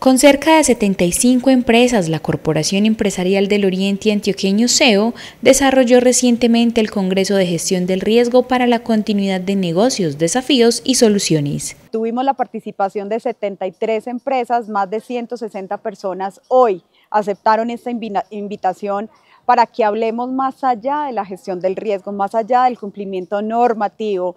Con cerca de 75 empresas, la Corporación Empresarial del Oriente Antioqueño CEO desarrolló recientemente el Congreso de Gestión del Riesgo para la Continuidad de Negocios, Desafíos y Soluciones. Tuvimos la participación de 73 empresas, más de 160 personas hoy aceptaron esta invitación para que hablemos más allá de la gestión del riesgo, más allá del cumplimiento normativo.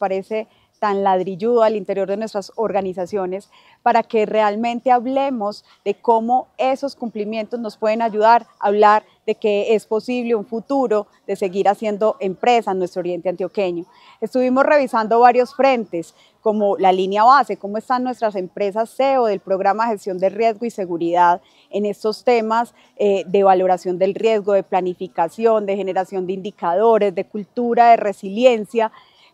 Parece tan ladrilludo al interior de nuestras organizaciones para que realmente hablemos de cómo esos cumplimientos nos pueden ayudar a hablar de que es posible un futuro de seguir haciendo empresa en nuestro oriente antioqueño. Estuvimos revisando varios frentes, como la línea base, cómo están nuestras empresas CEO del programa de gestión de riesgo y seguridad en estos temas eh, de valoración del riesgo, de planificación, de generación de indicadores, de cultura, de resiliencia,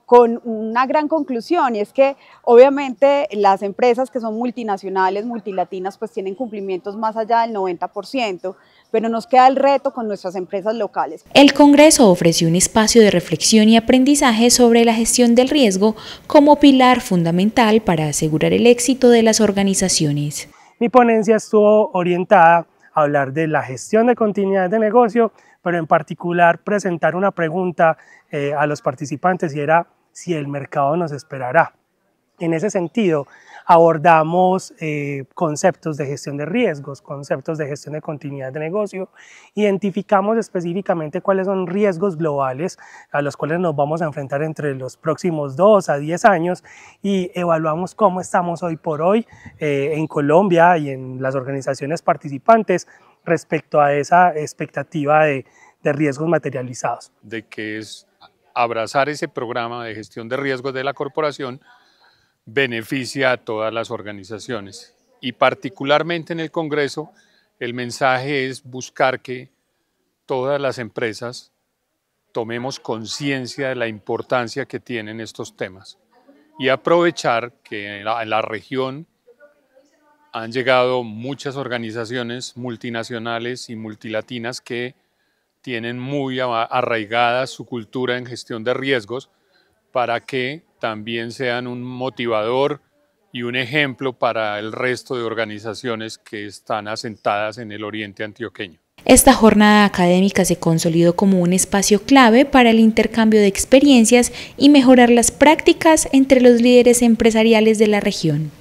con una gran conclusión y es que obviamente las empresas que son multinacionales, multilatinas, pues tienen cumplimientos más allá del 90%, pero nos queda el reto con nuestras empresas locales. El Congreso ofreció un espacio de reflexión y aprendizaje sobre la gestión del riesgo como pilar fundamental para asegurar el éxito de las organizaciones. Mi ponencia estuvo orientada a hablar de la gestión de continuidad de negocio, pero en particular presentar una pregunta eh, a los participantes y era si el mercado nos esperará. En ese sentido, abordamos eh, conceptos de gestión de riesgos, conceptos de gestión de continuidad de negocio, identificamos específicamente cuáles son riesgos globales a los cuales nos vamos a enfrentar entre los próximos dos a diez años y evaluamos cómo estamos hoy por hoy eh, en Colombia y en las organizaciones participantes respecto a esa expectativa de, riesgos materializados. De qué es abrazar ese programa de gestión de riesgos de la corporación beneficia a todas las organizaciones. Y particularmente en el Congreso, el mensaje es buscar que todas las empresas tomemos conciencia de la importancia que tienen estos temas y aprovechar que en la, región han llegado muchas organizaciones multinacionales y multilatinas que tienen muy arraigada su cultura en gestión de riesgos para que también sean un motivador y un ejemplo para el resto de organizaciones que están asentadas en el oriente antioqueño. Esta jornada académica se consolidó como un espacio clave para el intercambio de experiencias y mejorar las prácticas entre los líderes empresariales de la región.